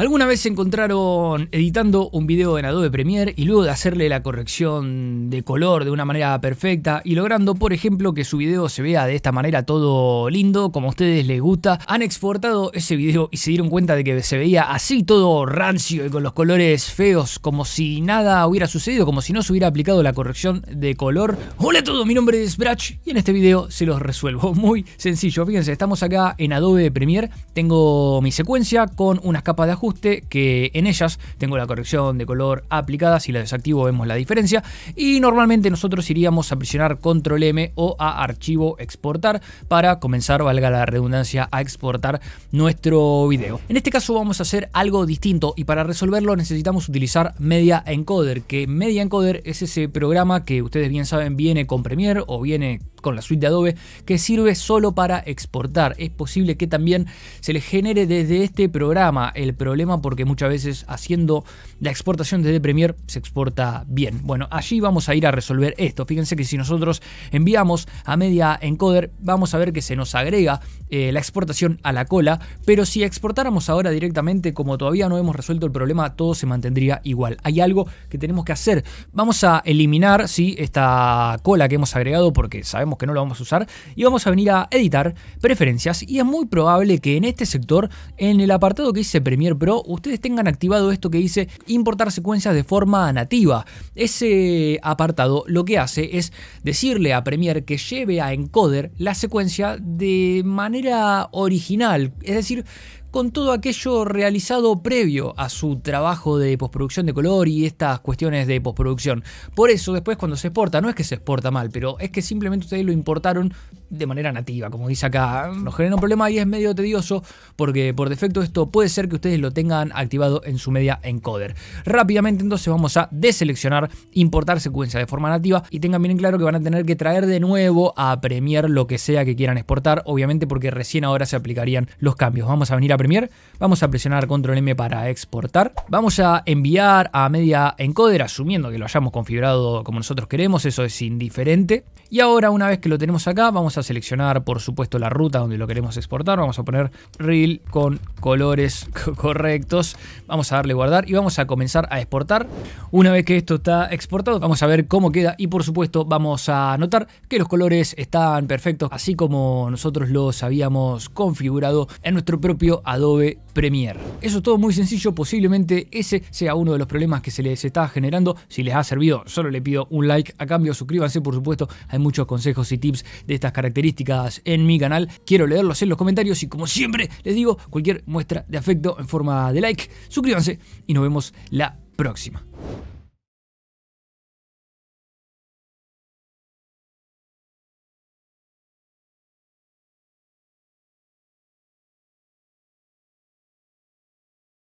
Alguna vez se encontraron editando un video en Adobe Premiere y luego de hacerle la corrección de color de una manera perfecta y logrando, por ejemplo, que su video se vea de esta manera todo lindo, como a ustedes les gusta, han exportado ese video y se dieron cuenta de que se veía así todo rancio y con los colores feos, como si nada hubiera sucedido, como si no se hubiera aplicado la corrección de color. Hola a todos, mi nombre es Brach y en este video se los resuelvo. Muy sencillo, fíjense, estamos acá en Adobe Premiere, tengo mi secuencia con unas capas de ajuste que en ellas tengo la corrección de color aplicada, si la desactivo vemos la diferencia y normalmente nosotros iríamos a presionar control M o a archivo exportar para comenzar, valga la redundancia, a exportar nuestro video. En este caso vamos a hacer algo distinto y para resolverlo necesitamos utilizar Media Encoder, que Media Encoder es ese programa que ustedes bien saben viene con Premiere o viene con la suite de Adobe que sirve solo para exportar. Es posible que también se le genere desde este programa el problema porque muchas veces haciendo la exportación desde Premiere se exporta bien. Bueno, allí vamos a ir a resolver esto. Fíjense que si nosotros enviamos a media encoder vamos a ver que se nos agrega eh, la exportación a la cola, pero si exportáramos ahora directamente como todavía no hemos resuelto el problema todo se mantendría igual. Hay algo que tenemos que hacer. Vamos a eliminar ¿sí? esta cola que hemos agregado porque sabemos que no lo vamos a usar, y vamos a venir a editar preferencias y es muy probable que en este sector, en el apartado que dice Premiere Pro, ustedes tengan activado esto que dice importar secuencias de forma nativa. Ese apartado lo que hace es decirle a Premiere que lleve a encoder la secuencia de manera original, es decir, con todo aquello realizado previo a su trabajo de postproducción de color y estas cuestiones de postproducción. Por eso después cuando se exporta, no es que se exporta mal, pero es que simplemente ustedes lo importaron de manera nativa, como dice acá. Nos genera un problema y es medio tedioso porque por defecto esto puede ser que ustedes lo tengan activado en su media encoder. Rápidamente entonces vamos a deseleccionar, importar secuencia de forma nativa y tengan bien claro que van a tener que traer de nuevo a Premiere lo que sea que quieran exportar, obviamente porque recién ahora se aplicarían los cambios. Vamos a venir a Premiere, vamos a presionar control M para exportar, vamos a enviar a media encoder asumiendo que lo hayamos configurado como nosotros queremos, eso es indiferente. Y ahora una vez que lo tenemos acá, vamos a seleccionar por supuesto la ruta donde lo queremos exportar. Vamos a poner reel con colores correctos. Vamos a darle guardar y vamos a comenzar a exportar. Una vez que esto está exportado, vamos a ver cómo queda y por supuesto vamos a notar que los colores están perfectos, así como nosotros los habíamos configurado en nuestro propio Adobe Premiere. Eso es todo muy sencillo, posiblemente ese sea uno de los problemas que se les está generando. Si les ha servido, solo le pido un like a cambio, suscríbanse por supuesto. a muchos consejos y tips de estas características en mi canal. Quiero leerlos en los comentarios y como siempre les digo, cualquier muestra de afecto en forma de like, suscríbanse y nos vemos la próxima.